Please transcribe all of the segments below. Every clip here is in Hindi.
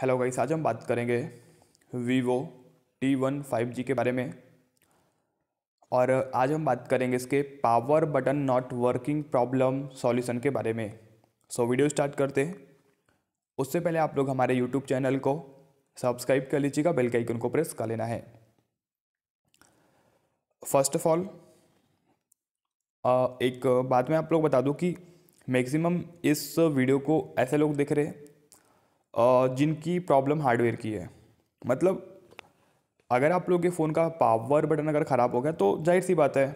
हेलो गाइस आज हम बात करेंगे Vivo T one five G के बारे में और आज हम बात करेंगे इसके power button not working problem solution के बारे में सो वीडियो स्टार्ट करते हैं उससे पहले आप लोग हमारे यूट्यूब चैनल को सब्सक्राइब कर लीजिएगा बेल के आइकन को प्रेस कर लेना है फर्स्ट ऑफ ऑल एक बात मैं आप लोग बता दूँ कि मैक्सिमम इस वीडियो को ऐसे लोग देख रहे हैं जिनकी प्रॉब्लम हार्डवेयर की है मतलब अगर आप लोग के फ़ोन का पावर बटन अगर ख़राब हो गया तो जाहिर सी बात है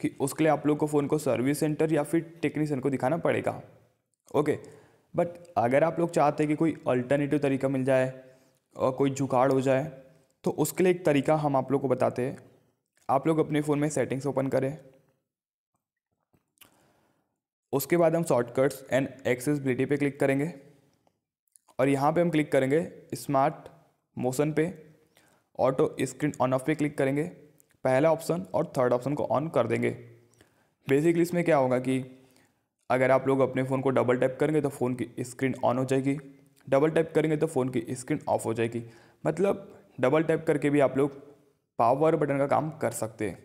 कि उसके लिए आप लोग को फ़ोन को सर्विस सेंटर या फिर टेक्नीशियन को दिखाना पड़ेगा ओके बट अगर आप लोग चाहते हैं कि कोई अल्टरनेटिव तरीका मिल जाए और कोई जुगाड़ हो जाए तो उसके लिए एक तरीका हम आप लोग को बताते हैं आप लोग अपने फ़ोन में सेटिंग्स ओपन करें उसके बाद हम शॉर्टकट्स एंड एक्सेसबिलिटी पे क्लिक करेंगे और यहाँ पे हम क्लिक करेंगे स्मार्ट मोशन पे ऑटो स्क्रीन ऑन ऑफ पे क्लिक करेंगे पहला ऑप्शन और थर्ड ऑप्शन को ऑन कर देंगे बेसिकली इसमें क्या होगा कि अगर आप लोग अपने फ़ोन को डबल टैप करेंगे तो फ़ोन की स्क्रीन ऑन हो जाएगी डबल टैप करेंगे तो फ़ोन की स्क्रीन ऑफ हो जाएगी मतलब डबल टैप करके भी आप लोग पावर बटन का काम कर सकते हैं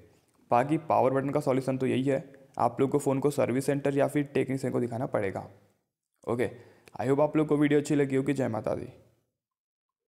बाकी पावर बटन का सॉल्यूशन तो यही है आप लोग को फ़ोन को सर्विस सेंटर या फिर टेक्नीशियन को दिखाना पड़ेगा ओके आई होप आप लोग को वीडियो अच्छी लगी होगी जय माता दी